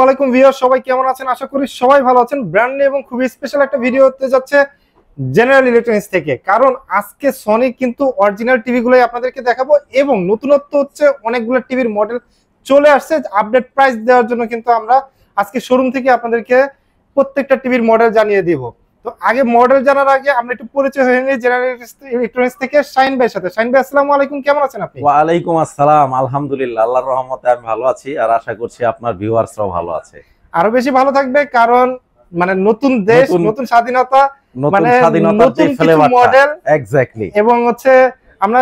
আলাইকুম ভিউয়ার সবাই কেমন আছেন আশা করি সবাই ভালো আছেন ব্র্যান্ড এবং খুবই স্পেশাল একটা ভিডিও হতে যাচ্ছে জেনারেল ইলেকট্রনিক্স থেকে কারণ আজকে সনি কিন্তু অরিজিনাল টিভিগুলোই আপনাদেরকে দেখাবো এবং নতুনত্ব হচ্ছে অনেকগুলো টিভির মডেল চলে আসছে আপডেট প্রাইস দেওয়ার জন্য কিন্তু আমরা আজকে শোরুম থেকে আপনাদেরকে প্রত্যেকটা টিভির মডেল জানিয়ে দিব তো আগে মডেল জানার আগে আমরা একটু পরিচয় হয়ে নিই জেনারেল ইলেকট্রনিক্স থেকে শাইন ভাইয়ের সাথে শাইন ভাই আসসালামু আলাইকুম কেমন আছেন আপনি ওয়া আলাইকুম আসসালাম আলহামদুলিল্লাহ আল্লাহর রহমতে আমি ভালো আছি আর আশা করছি আপনার ভিউয়ার্সরাও ভালো আছে আরো বেশি ভালো থাকবে কারণ মানে নতুন দেশ নতুন স্বাধীনতা নতুন মানে স্বাধীনতা যে মডেল এক্স্যাক্টলি এবং হচ্ছে আমরা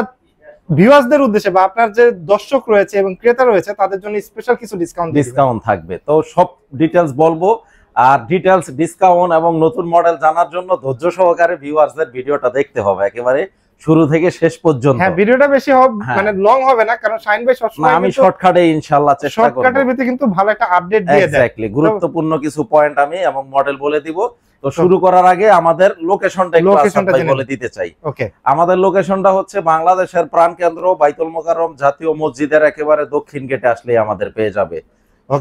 ভিউয়ার্সদের উদ্দেশ্যে বা আপনার যে দর্শক রয়েছে এবং ক্রেতা রয়েছে তাদের জন্য স্পেশাল কিছু ডিসকাউন্ট ডিসকাউন্ট থাকবে তো সব ডিটেইলস বলবো আর ডিটেলস ডিসকাউন্ট এবং নতুন মডেল জানার জন্য ধৈর্য সহকারে ভিউয়ার্সদের ভিডিওটা দেখতে হবে একেবারে শুরু থেকে শেষ পর্যন্ত হ্যাঁ ভিডিওটা বেশি হবে হ্যাঁ। মানে লং হবে না কারণ শাইন বাই সবসময় আমি শর্টকাটে ইনশাআল্লাহ চেষ্টা করব শর্টকাটের ভিতরে কিন্তু ভালো একটা আপডেট দিয়ে দেব এক্স্যাক্টলি গুরুত্বপূর্ণ কিছু পয়েন্ট আমি এবং মডেল বলে দিব তো শুরু করার আগে আমাদের লোকেশনটা একটু বলে দিতে চাই আমাদের লোকেশনটা হচ্ছে বাংলাদেশের প্রাণকেন্দ্র বাইতুল মোকাররম জাতীয় মসজিদের একেবারে দক্ষিণ গেটে আসলেই আমাদের পেয়ে যাবে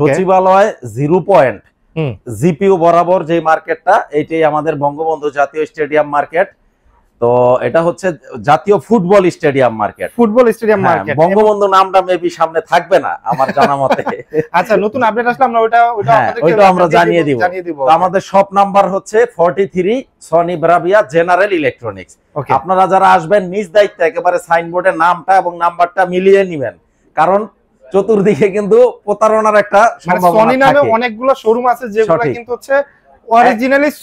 সচিবালয় জিরো পয়েন্ট জিপিও বরাবর যে মার্কেটটা এইটাই আমাদের বঙ্গবন্ধু জাতীয় স্টেডিয়াম মার্কেট তো এটা হচ্ছে জাতীয় football stadium market football stadium হ্যাঁ, মার্কেট বঙ্গবন্ধু নামটা মেবি সামনে থাকবে না আমার জানা মতে আচ্ছা নতুন আপডেট আসলে আমরা ওটা ওটা ওটা আমরা জানিয়ে দিব তো আমাদের শপ নাম্বার হচ্ছে 43 সনি ব্রাভিয়া জেনারেল ইলেকট্রনিক্স আপনারা যারা আসবেন নিজ দায়িত্বে একেবারে সাইনবোর্ডে নামটা এবং নাম্বারটা মিলিয়ে নেবেন কারণ চতুর্দিকে কিন্তু প্রতারণার একটা মানে সনি নামে অনেকগুলো শোরুম আছে যেগুলো কিন্তু হচ্ছে হ্যাঁ,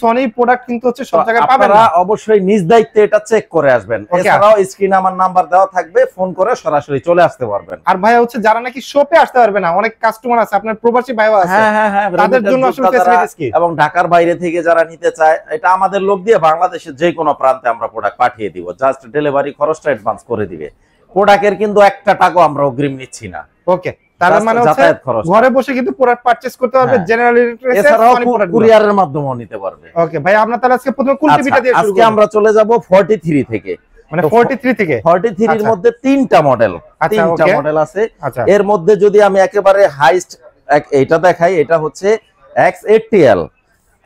হ্যাঁ, হ্যাঁ, এবং ঢাকার বাইরে থেকে যারা নিতে চায় এটা আমাদের লোক দিয়ে বাংলাদেশের যে কোনো প্রান্তে আমরা প্রোডাক্ট পাঠিয়ে দিব জাস্ট ডেলিভারি খরচটা অ্যাডভান্স করে দিবে প্রোডাক্টের কিন্তু একটা টাকাও আমরা অগ্রিম নিচ্ছি না ওকে মানে হচ্ছে ঘরে বসে কিন্তু প্রোডাক্ট পারচেজ করতে পারবে জেনারেল হ্যাঁ। কুরিয়ারের মাধ্যমেও নিতে পারবে ওকে ভাই আমরা তাহলে আজকে প্রথমে আচ্ছা, দিয়ে শুরু আজকে আমরা চলে যাব 43 থেকে মানে 43 থেকে 43 এর আচ্ছা। মধ্যে তিনটা মডেল আচ্ছা, তিনটা মডেল আছে এর মধ্যে যদি আমি একেবারে হাইস্ট এটা দেখাই এটা হচ্ছে XATL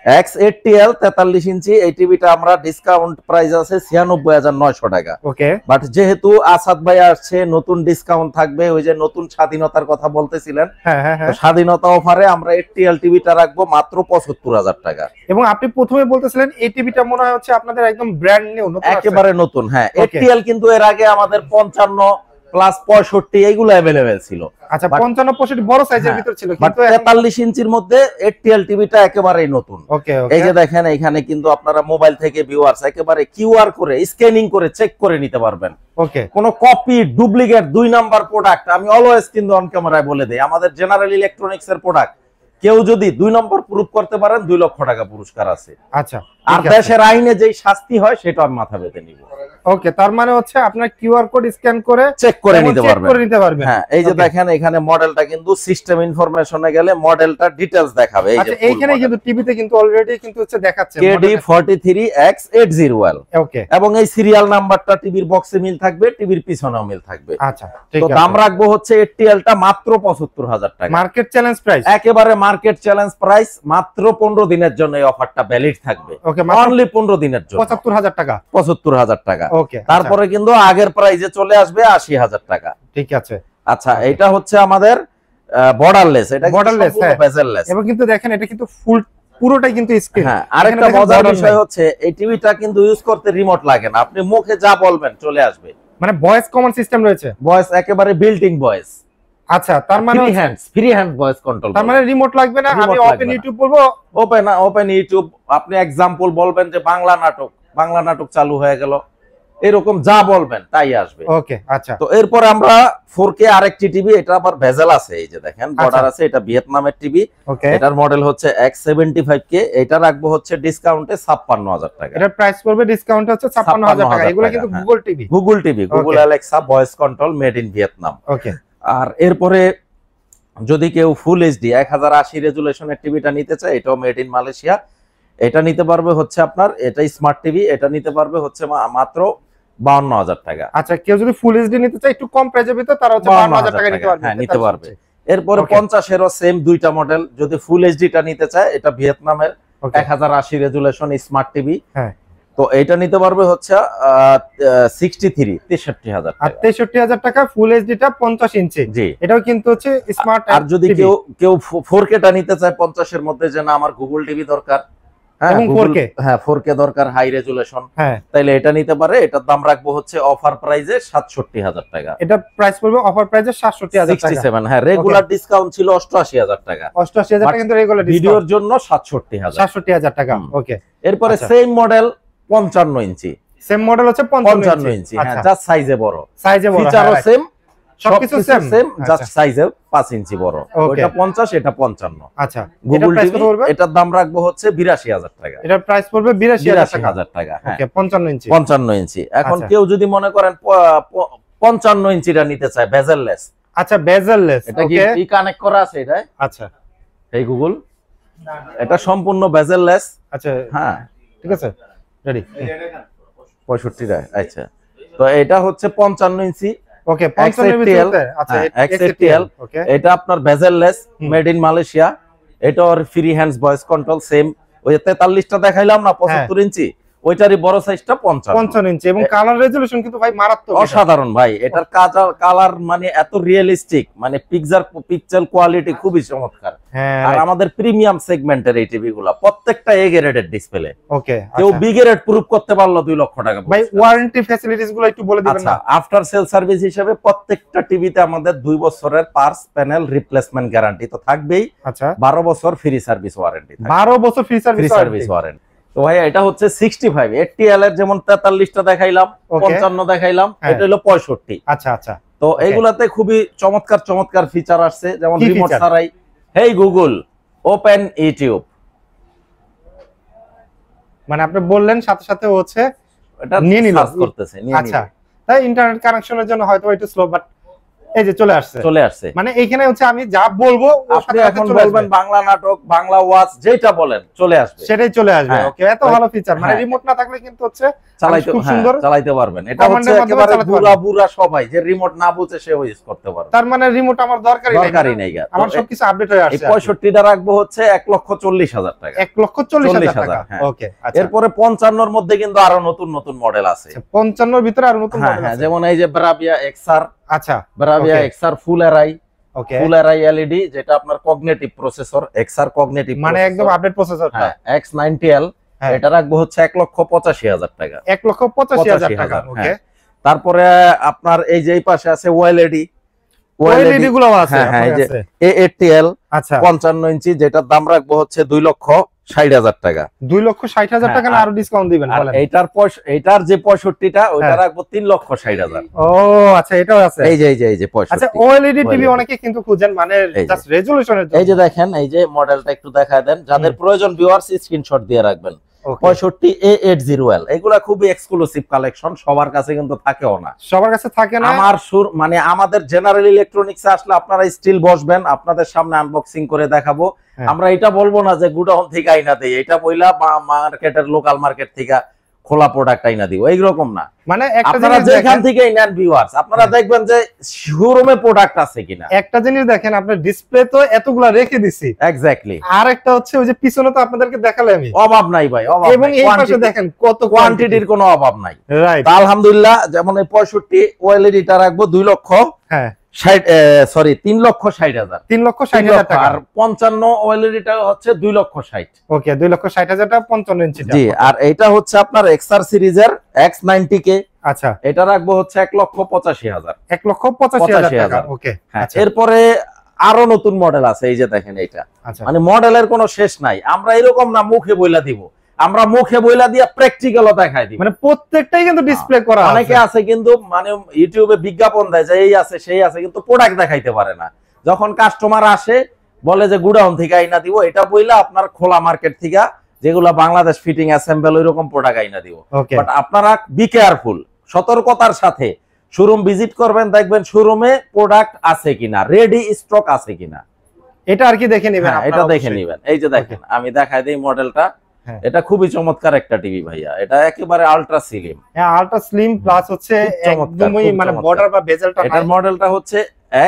স্বাধীনতার কথা বলতেছিলেন হ্যাঁ, হ্যাঁ, হ্যাঁ। স্বাধীনতা অফারে আমরা রাখবো মাত্র পঁচাত্তর হাজার টাকা এবং আপনি প্রথমে বলতেছিলেন মনে হয় আপনাদের একদম ব্র্যান্ড একেবারে নতুন হ্যাঁ কিন্তু এর আগে আমাদের পঞ্চান্ন প্লাস পঁয়ষট্টি এইগুলো অ্যাভেলেবেল ছিল আচ্ছা পঞ্চান্ন পঁয়ষট্টি বড় সাইজের হ্যাঁ, ভিতর ছিল তেতাল্লিশ ইঞ্চির মধ্যে এটিএল টিভিটা একেবারেই নতুন এই যে দেখেন এখানে কিন্তু আপনারা মোবাইল থেকে ভিউয়ার্স একেবারে কিউআর করে স্ক্যানিং করে চেক করে নিতে পারবেন কোন কপি ডুপ্লিকেট দুই প্রোডাক্ট আমি অন বলে আমাদের জেনারেল প্রোডাক্ট কেউ যদি দুই নম্বর প্রুফ করতে পারেন দুই লক্ষ টাকা পুরস্কার আছে আচ্ছা আর দেশের আইনে যে শাস্তি হয় সেটা আমি মাথা পেতে নিব ওকে তার মানে হচ্ছে আপনার কিউআর কোড স্ক্যান করে চেক করে নিতে পারবেন করে নিতে পারবেন হ্যাঁ এই যে দেখেন এখানে মডেলটা কিন্তু সিস্টেম ইনফরমেশনে গেলে মডেলটা ডিটেইলস দেখাবে এই যে আচ্ছা এইখানে কিন্তু টিভিতে কিন্তু অলরেডি কিন্তু হচ্ছে দেখাচ্ছে KD43X801 ওকে এবং এই সিরিয়াল নাম্বারটা টিভির বক্সে মিল থাকবে টিভির পিছনেও মিল থাকবে আচ্ছা ঠিক আছে তো দাম রাখবো হচ্ছে এটিএলটা মাত্র 75000 টাকা মার্কেট চ্যালেঞ্জ প্রাইস একেবারে মার্কেট চ্যালেঞ্জ প্রাইস মাত্র 15 দিনের জন্য এই অফারটা ভ্যালিড থাকবে ওকে অনলি দিনের জন্য টাকা টাকা আচ্ছা। তারপরে কিন্তু আগের প্রাইজে চলে আসবে হাজার টাকা ঠিক আছে আচ্ছা এটা হচ্ছে আমাদের বর্ডারলেস এটা বর্ডারলেস হ্যাঁ। এবং কিন্তু দেখেন এটা কিন্তু ফুল পুরোটাই কিন্তু স্ক্রিন হ্যাঁ আরেকটা মজার বিষয় হচ্ছে এই টিভিটা কিন্তু ইউজ করতে রিমোট লাগে না আপনি মুখে যা বলবেন চলে আসবে মানে ভয়েস কমন সিস্টেম রয়েছে ভয়েস একেবারে বিল্ডিং ইন ভয়েস আচ্ছা তার মানে free hands free hand voice control তার মানে রিমোট লাগবে না আমি ওপেন ইউটিউব বলবো ওপেন ওপেন ইউটিউব আপনি एग्जांपल বলবেন যে বাংলা নাটক বাংলা নাটক চালু হয়ে গেল এরকম যা বলবেন তাই আসবে ওকে আচ্ছা তো এরপর আমরা 4K আরেকটি টিভি এটা আবার ভেজাল আছে এই যে দেখেন বর্ডার আচ্ছা। আছে এটা ভিয়েতনামের টিভি এটার মডেল হচ্ছে X75K এটা রাখবো হচ্ছে ডিসকাউন্টে 56000 টাকা এটা প্রাইস করবে ডিসকাউন্ট হচ্ছে 56000 টাকা এগুলো কিন্তু Google TV Google TV Google Alexa voice control made in Vietnam okay আর এরপরে যদি কেউ ফুল এইচডি এক হাজার আশি রেজুলেশনের টিভিটা নিতে চায় এটাও মেড ইন মালয়েশিয়া এটা নিতে পারবে হচ্ছে আপনার এটা স্মার্ট টিভি এটা নিতে পারবে হচ্ছে মাত্র বাউন্ন হাজার টাকা আচ্ছা কেউ যদি ফুল এইচডি নিতে চায় একটু কম প্রাইজে ভিতরে তারা হচ্ছে বাউন্ন হাজার টাকা নিতে পারবে হ্যাঁ আচ্ছা, নিতে আচ্ছা, পারবে আচ্ছা। এরপরে পঞ্চাশেরও সেম দুইটা মডেল যদি ফুল এইচডিটা নিতে চায় এটা ভিয়েতনামের এক হাজার আশি রেজুলেশন স্মার্ট টিভি তো এটা নিতে পারবে হচ্ছে তেষট্টি হাজার আর টাকা ফুল কিন্তু যদি কেউ কেউ ফোর কেটা নিতে চায় পঞ্চাশের মধ্যে যে না আমার গুগল টিভি দরকার ফোর হ্যাঁ, হ্যাঁ, হ্যাঁ। তাইলে এটা নিতে পারে এটার দাম রাখবো হচ্ছে অফার সাতষট্টি হাজার টাকা এটা প্রাইস অফার হ্যাঁ রেগুলার ছিল অষ্টআশি হাজার টাকা অষ্টআশি হাজার টাকা কিন্তু রেগুলার ভিডিওর জন্য সাতষট্টি হাজার সাতষট্টি হাজার টাকা ওকে এরপরে সেম আচ্ছা। মডেল পঞ্চান্ন ইঞ্চি সেম মডেল হচ্ছে পঞ্চান্ন ইঞ্চি জাস্ট আচ্ছা। হ্যাঁ, সাইজে বড় সাইজে বড় সেম হ্যাঁ, সেম আচ্ছা। ইঞ্চি বড় এটা আচ্ছা দাম রাখবো হ্যাঁ। ইঞ্চি ইঞ্চি এখন আচ্ছা। কেউ যদি মনে করেন ইঞ্চিটা নিতে চায় বেজেললেস আচ্ছা বেজেললেস এটা কানেক্ট করা আছে এটা আচ্ছা এই গুগল এটা সম্পূর্ণ বেজেললেস আচ্ছা হ্যাঁ ঠিক আছে রেডি পঁয়ষট্টি টাকা আচ্ছা তো এটা হচ্ছে পঞ্চান্ন ইঞ্চি ওকে আচ্ছা, হ্যাঁ, এটা আপনার ভেজেললেস মেড ইন মালয়েশিয়া এটা ওর free hands voice control same ওই তেতাল্লিশটা দেখাইলাম না হ্যাঁ। পঁচাত্তর ইঞ্চি ওইটারই বড় সাইজটা পঞ্চাশ পঞ্চান্ন ইঞ্চি এবং কালার রেজুলেশন কিন্তু ভাই মারাত্মক অসাধারণ ভাই এটার কালার কালার মানে এত রিয়েলিস্টিক মানে পিকচার পিকচার কোয়ালিটি খুবই চমৎকার হ্যাঁ, আর আমাদের প্রিমিয়াম সেগমেন্টের এই টিভিগুলো প্রত্যেকটা এ গ্রেডের ডিসপ্লে ওকে কেউ বি গ্রেড প্রুফ করতে পারলো দুই লক্ষ টাকা ভাই ওয়ারেন্টি ফ্যাসিলিটিস গুলো একটু বলে দিবেন না আফটার সেল সার্ভিস হিসেবে প্রত্যেকটা টিভিতে আমাদের দুই বছরের পার্স প্যানেল রিপ্লেসমেন্ট গ্যারান্টি তো থাকবেই আচ্ছা বারো বছর ফ্রি সার্ভিস ওয়ারেন্টি বারো বছর ফ্রি সার্ভিস ওয়ারেন্টি তো ভাইয়া এটা হচ্ছে 65 ফাইভ এল এর যেমন 43 টা দেখাইলাম 55 দেখাইলাম হ্যাঁ। এটা হলো 65 আচ্ছা আচ্ছা তো এগুলাতে খুবই চমৎকার চমৎকার ফিচার আসছে যেমন রিমোট সারাই হেই গুগল ওপেন ইউটিউব মানে আপনি বললেন সাথে সাথে হচ্ছে এটা নিয়ে নিল করতেছে নিয়ে আচ্ছা তাই ইন্টারনেট কানেকশনের জন্য হয়তো একটু স্লো বাট এই যে চলে আসছে চলে আসছে মানে এইখানে হচ্ছে আমি যা বলবো আপনি এখন বলবেন বাংলা নাটক বাংলা ওয়াচ যেটা বলেন চলে আসবে সেটাই চলে আসবে ওকে হ্যাঁ। এত হ্যাঁ। ভালো ফিচার মানে রিমোট হ্যাঁ। না থাকলে কিন্তু হচ্ছে চালাইতে সুন্দর চালাইতে পারবেন এটা হচ্ছে একেবারে বুড়া বুড়া সবাই যে রিমোট না বুঝে সে ইউজ করতে তার মানে রিমোট আমার দরকারই নাই দরকারই নাই আমার সবকিছু আপডেট হয়ে আসছে 65 টা রাখবো হচ্ছে 1 লক্ষ হাজার টাকা 1 লক্ষ হাজার টাকা ওকে আচ্ছা। এরপরে 55 এর মধ্যে কিন্তু আরো নতুন নতুন মডেল আছে 55 আচ্ছা, এর ভিতরে আরো নতুন মডেল আছে যেমন এই যে ব্রাভিয়া এক্সআর আচ্ছা Bravia XR full array okay full array LED যেটা আপনার কগনিটিভ প্রসেসর এক্সআর কগনিটিভ মানে একদম আপডেট প্রসেসরটা X90L এটা রাখবো হচ্ছে 1 লক্ষ 85 হাজার টাকা 1 লক্ষ 85 হাজার টাকা ওকে হ্যাঁ। তারপরে আপনার এই যে এই পাশে আছে ওএলইডি ওএলইডি গুলো আছে হ্যাঁ, হ্যাঁ এই যে A80L আচ্ছা 55 ইঞ্চি যেটার দাম রাখবো হচ্ছে 2 লক্ষ ষাট হাজার টাকা দুই লক্ষ ষাট হাজার টাকা হ্যাঁ, আরো ডিসকাউন্ট দিবেন এটার এটার যে পঁয়ষট্টিটা হ্যাঁ। ওইটা রাখবো তিন লক্ষ ষাট হাজার ও আচ্ছা এটাও আছে এই যে এই যে এই যে আচ্ছা ওএলইডি টিভি অনেকে কিন্তু খুঁজেন মানে রেজুলেশনের এই যে দেখেন এই যে মডেলটা একটু দেখা দেন যাদের প্রয়োজন ভিউয়ার্স স্ক্রিনশট দিয়ে রাখবেন পঁয়ষট্টি এ এইট এল এগুলা খুবই এক্সক্লুসিভ কালেকশন সবার কাছে কিন্তু থাকেও না সবার কাছে থাকে না আমার সুর মানে আমাদের জেনারেল ইলেকট্রনিক্স আসলে আপনারা স্টিল বসবেন আপনাদের সামনে আনবক্সিং করে দেখাবো হ্যাঁ। আমরা এটা বলবো না যে গুডাউন থেকে আইনা দেই এটা বইলা মার্কেটের লোকাল মার্কেট থেকে খোলা প্রোডাক্ট আইনা দিব এইরকম না মানে আপনারা যেখান থেকে নেন ভিউয়ার্স আপনারা হ্যাঁ। দেখবেন যে শোরুমে প্রোডাক্ট আছে কিনা একটা জিনিস দেখেন আপনার ডিসপ্লে তো এতগুলা রেখে দিছি এক্স্যাক্টলি আর একটা হচ্ছে ওই যে পিছনে তো আপনাদেরকে দেখালে আমি অভাব নাই ভাই অভাব এবং এই পাশে দেখেন কত কোয়ান্টিটির কোনো অভাব নাই রাইট আলহামদুলিল্লাহ যেমন এই 65 ওএলইডিটা রাখবো 2 লক্ষ হ্যাঁ সরি তিন লক্ষ ষাট হাজার তিন লক্ষ ষাট হাজার টাকা আর পঞ্চান্ন ওয়েলেরিটা হচ্ছে দুই লক্ষ ষাট ওকে দুই লক্ষ ষাট হাজার টাকা পঞ্চান্ন ইঞ্চি জি আর এটা হচ্ছে আপনার এক্সআর সিরিজের এক্স নাইনটি কে আচ্ছা এটা রাখবো হচ্ছে এক লক্ষ পঁচাশি হাজার এক লক্ষ পঁচাশি হাজার ওকে হ্যাঁ, আচ্ছা। এরপরে আরো নতুন মডেল আছে এই যে দেখেন এটা আচ্ছা। মানে মডেলের কোনো শেষ নাই আমরা এরকম না মুখে বইলা দিব আমরা মুখে বইলা দিয়ে প্র্যাকটিক্যালও দেখাই দিই মানে প্রত্যেকটাই কিন্তু ডিসপ্লে করা হ্যাঁ, অনেকে আছে কিন্তু মানে ইউটিউবে বিজ্ঞাপন দেয় যে এই আছে সেই আছে কিন্তু প্রোডাক্ট দেখাইতে পারে না যখন কাস্টমার আসে বলে যে গুডাউন থেকে আইনা দিব এটা বইলা আপনার খোলা মার্কেট থেকে যেগুলো বাংলাদেশ ফিটিং অ্যাসেম্বল ওই রকম প্রোডাক্ট আইনা দিব বাট আপনারা বি কেয়ারফুল সতর্কতার সাথে শোরুম ভিজিট করবেন দেখবেন শোরুমে প্রোডাক্ট আছে কিনা রেডি স্টক আছে কিনা এটা আর কি দেখে নেবেন হ্যাঁ, এটা দেখে নেবেন এই যে দেখেন আমি দেখাই দিই মডেলটা হ্যাঁ। এটা খুবই চমৎকার একটা টিভি ভাইয়া এটা একেবারে আলট্রা সিলিম হ্যাঁ আলট্রা স্লিম প্লাস হচ্ছে একদমই মানে বর্ডার বা বেজেলটা এটার মডেলটা হচ্ছে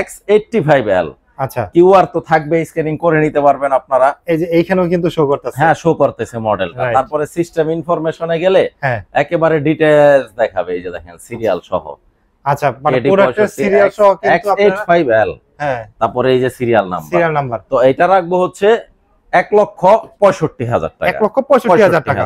X85L আচ্ছা কিউআর তো থাকবে স্ক্যানিং করে নিতে পারবেন আপনারা এই যে এইখানেও কিন্তু শো করতেছে হ্যাঁ শো করতেছে মডেলটা তারপরে সিস্টেম ইনফরমেশনে গেলে হ্যাঁ। একেবারে ডিটেইলস দেখাবে এই যে দেখেন সিরিয়াল সহ আচ্ছা মানে প্রোডাক্টের সিরিয়াল সহ কিন্তু আপনারা X85L হ্যাঁ তারপরে এই যে সিরিয়াল নাম্বার সিরিয়াল নাম্বার তো এটা রাখবো হচ্ছে এক লক্ষ পঁয়ষট্টি হাজার টাকা এক লক্ষ পঁয়ষট্টি হাজার টাকা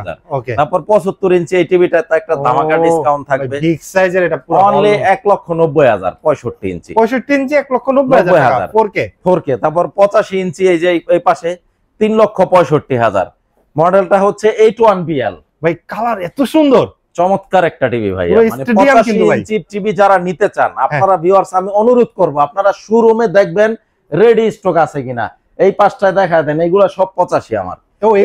তারপর পঁচাত্তর ইঞ্চি এই টিভিটা একটা ধামাকা ডিসকাউন্ট থাকবে সাইজের এটা অনলি এক লক্ষ নব্বই হাজার পঁয়ষট্টি ইঞ্চি পঁয়ষট্টি ইঞ্চি এক লক্ষ নব্বই হাজার তারপর পঁচাশি ইঞ্চি এই যে এই পাশে তিন লক্ষ পঁয়ষট্টি হাজার মডেলটা হচ্ছে এইট ওয়ান বিএল ভাই কালার এত সুন্দর চমৎকার একটা টিভি মানে ভাই টিভি যারা নিতে চান হ্যাঁ। আপনারা ভিওয়ার্স আমি অনুরোধ করব আপনারা শোরুমে দেখবেন রেডি স্টক আছে কিনা এই পাঁচটায় দেখা দেন এইগুলা সব পঁচাশি আমার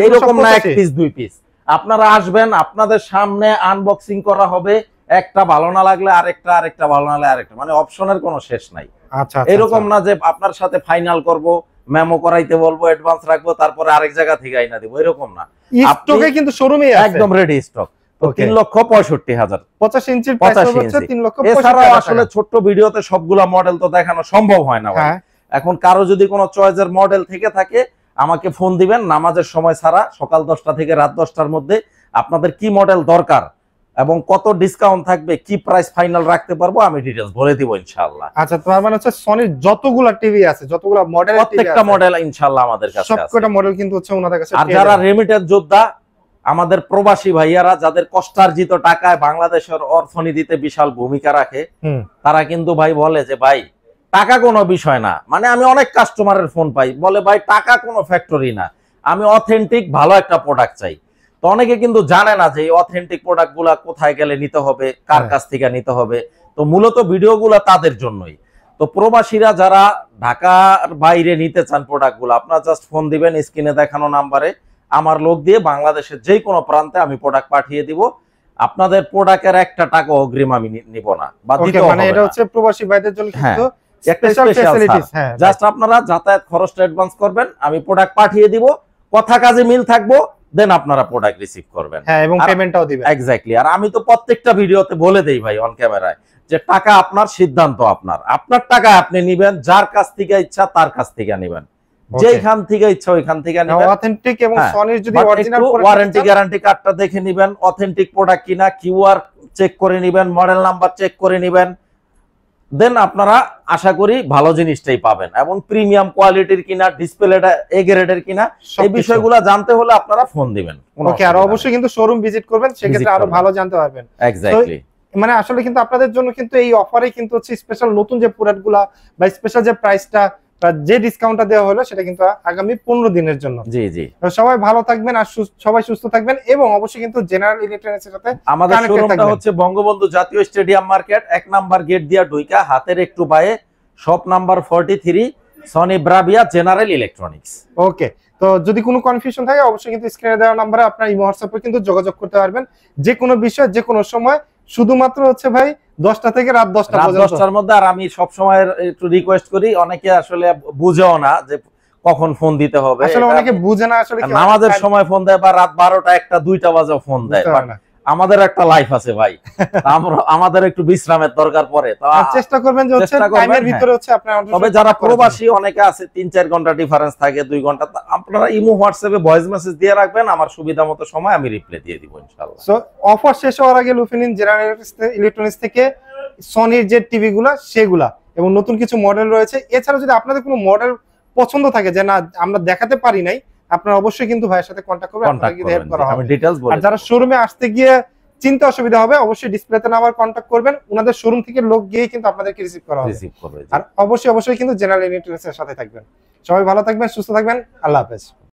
এইরকম না এক পিস দুই পিস আপনারা আসবেন আপনাদের সামনে আনবক্সিং করা হবে একটা ভালো না লাগলে আরেকটা আরেকটা ভালো না লাগলে আরেকটা মানে অপশনের কোনো শেষ নাই আচ্ছা, আচ্ছা এরকম আচ্ছা। না যে আপনার সাথে ফাইনাল করব মেমো করাইতে বলবো অ্যাডভান্স রাখবো তারপরে আরেক জায়গা থেকে আইনা দেবো এরকম না স্টকে কিন্তু শোরুমে একদম রেডি স্টক তিন লক্ষ পঁয়ষট্টি হাজার পঁচাশ ইঞ্চির পঁচাশি ইঞ্চি আসলে ছোট্ট ভিডিওতে সবগুলা মডেল তো দেখানো সম্ভব হয় না এখন কারো যদি কোনো চয়েসের মডেল থেকে থাকে আমাকে ফোন দিবেন নামাজের সময় ছাড়া সকাল দশটা থেকে রাত দশটার মধ্যে আপনাদের কি মডেল দরকার এবং কত ডিসকাউন্ট থাকবে কি প্রাইস ফাইনাল রাখতে পারবো আমি ডিটেলস বলে দিব ইনশাআল্লাহ আচ্ছা তোমার মানে হচ্ছে সনির যতগুলো টিভি আছে যতগুলো মডেল প্রত্যেকটা মডেল ইনশাআল্লাহ আমাদের কাছে আছে সবকটা মডেল কিন্তু হচ্ছে ওনাদের কাছে আর যারা রেমিটেন্স যোদ্ধা আমাদের প্রবাসী ভাইয়ারা যাদের কষ্টার্জিত টাকায় বাংলাদেশের অর্থনীতিতে বিশাল ভূমিকা রাখে তারা কিন্তু ভাই বলে যে ভাই টাকা কোনো বিষয় না মানে আমি অনেক কাস্টমারের ফোন পাই বলে ভাই টাকা কোনো ফ্যাক্টরি না আমি অথেন্টিক ভালো একটা প্রোডাক্ট চাই তো অনেকে কিন্তু জানে না যে এই অথেন্টিক প্রোডাক্টগুলা কোথায় গেলে নিতে হবে কার হ্যাঁ। কাছ থেকে নিতে হবে তো মূলত গুলা তাদের জন্যই তো প্রবাসীরা যারা ঢাকার বাইরে নিতে চান প্রোডাক্টগুলো আপনারা জাস্ট ফোন দিবেন স্ক্রিনে দেখানো নাম্বারে আমার লোক দিয়ে বাংলাদেশের যে কোনো প্রান্তে আমি প্রোডাক্ট পাঠিয়ে দিব আপনাদের প্রোডাক্টের একটা টাকা অগ্রিম আমি নিব না বা মানে এটা হচ্ছে প্রবাসী ভাইদের জন্য হ্যাঁ। কিন্তু একটা স্পেশাল হ্যাঁ, হ্যাঁ, বলে দেই ভাই অন টাকা আপনার সিদ্ধান্ত আপনার আপনার টাকা আপনি নিবেন যার কাছ থেকে ইচ্ছা তার কাছ থেকে নিবেন যেখান থেকে ইচ্ছা ওইখান থেকে হ্যাঁ, নেবেন অথেন্টিক এবং গ্যারান্টি কার্ডটা দেখে নিবেন অথেন্টিক প্রোডাক্ট কিনা কিউআর চেক করে নিবেন মডেল নাম্বার চেক করে নিবেন দেন আপনারা আশা করি ভালো জিনিসটাই পাবেন এবং প্রিমিয়াম কোয়ালিটির কিনা ডিসপ্লেটা এ গ্রেডের কিনা এই বিষয়গুলো জানতে হলে আপনারা ফোন দিবেন ওকে আর অবশ্যই কিন্তু শোরুম ভিজিট করবেন সেক্ষেত্রে আরো ভালো জানতে পারবেন এক্স্যাক্টলি মানে আসলে কিন্তু আপনাদের জন্য কিন্তু এই অফারে কিন্তু হচ্ছে স্পেশাল নতুন যে প্রোডাক্টগুলা বা স্পেশাল যে প্রাইসটা যে ডিসকাউন্টটা দেওয়া হলো সেটা কিন্তু আগামী পনেরো দিনের জন্য জি জি সবাই ভালো থাকবেন আর সবাই সুস্থ থাকবেন এবং অবশ্যই কিন্তু জেনারেল ইলেকট্রনিক্স এর সাথে আমাদের শোরুমটা হচ্ছে বঙ্গবন্ধু জাতীয় স্টেডিয়াম মার্কেট এক নাম্বার গেট দিয়া ঢুইকা হাতের একটু বাইরে shop number three Sony Bravia general electronics okay তো যদি কোনো কনফিউশন থাকে অবশ্যই কিন্তু স্ক্রিনে দেওয়া নাম্বারে আপনার এই হোয়াটসঅ্যাপে কিন্তু যোগাযোগ করতে পারবেন যে কোনো বিষয়ে যে কোনো সময় শুধুমাত্র হচ্ছে ভাই দশটা থেকে রাত দশটা দশটার মধ্যে আর আমি সবসময় একটু রিকোয়েস্ট করি অনেকে আসলে বুঝেও না যে কখন ফোন দিতে হবে আসলে অনেকে বুঝে না আসলে নামাজের সময় ফোন দেয় বা রাত বারোটা একটা দুইটা বাজে ফোন দেয় আমাদের একটা লাইফ আছে ভাই আমরা আমাদের একটু বিশ্রামের দরকার পড়ে চেষ্টা করবেন যে হচ্ছে টাইমের ভিতরে হ্যাঁ। হচ্ছে আপনারা তবে যারা প্রবাসী অনেকে আছে 3 4 ঘন্টা ডিফারেন্স থাকে 2 ঘন্টা আপনারা ইমো হোয়াটসঅ্যাপে ভয়েস মেসেজ দিয়ে রাখবেন আমার সুবিধা মতো সময় আমি রিপ্লাই দিয়ে দিব ইনশাআল্লাহ সো অফার শেষ হওয়ার আগে লুফিনিন জেনারেল ইলেকট্রনিক্স থেকে সনির যে টিভিগুলা সেগুলা এবং নতুন কিছু মডেল রয়েছে এছাড়া যদি আপনাদের কোনো মডেল পছন্দ থাকে যে না আমরা দেখাতে পারি নাই আপনার অবশ্যই কিন্তু ভাইয়ের সাথে কন্ট্যাক্ট করবেন আপনাকে কিন্তু হেল্প করা হবে ডিটেইলস বলি আর যারা শোরুমে আসতে গিয়ে চিন্তা অসুবিধা হবে অবশ্যই ডিসপ্লেতে নাম্বার কন্ট্যাক্ট করবেন ওনাদের শোরুম থেকে লোক গিয়ে কিন্তু আপনাদেরকে রিসিভ করা হবে আর অবশ্যই অবশ্যই কিন্তু জেনারেল ইন্টারেস্টের সাথে থাকবেন সবাই ভালো থাকবেন সুস্থ থাকবেন আল্লাহ হাফেজ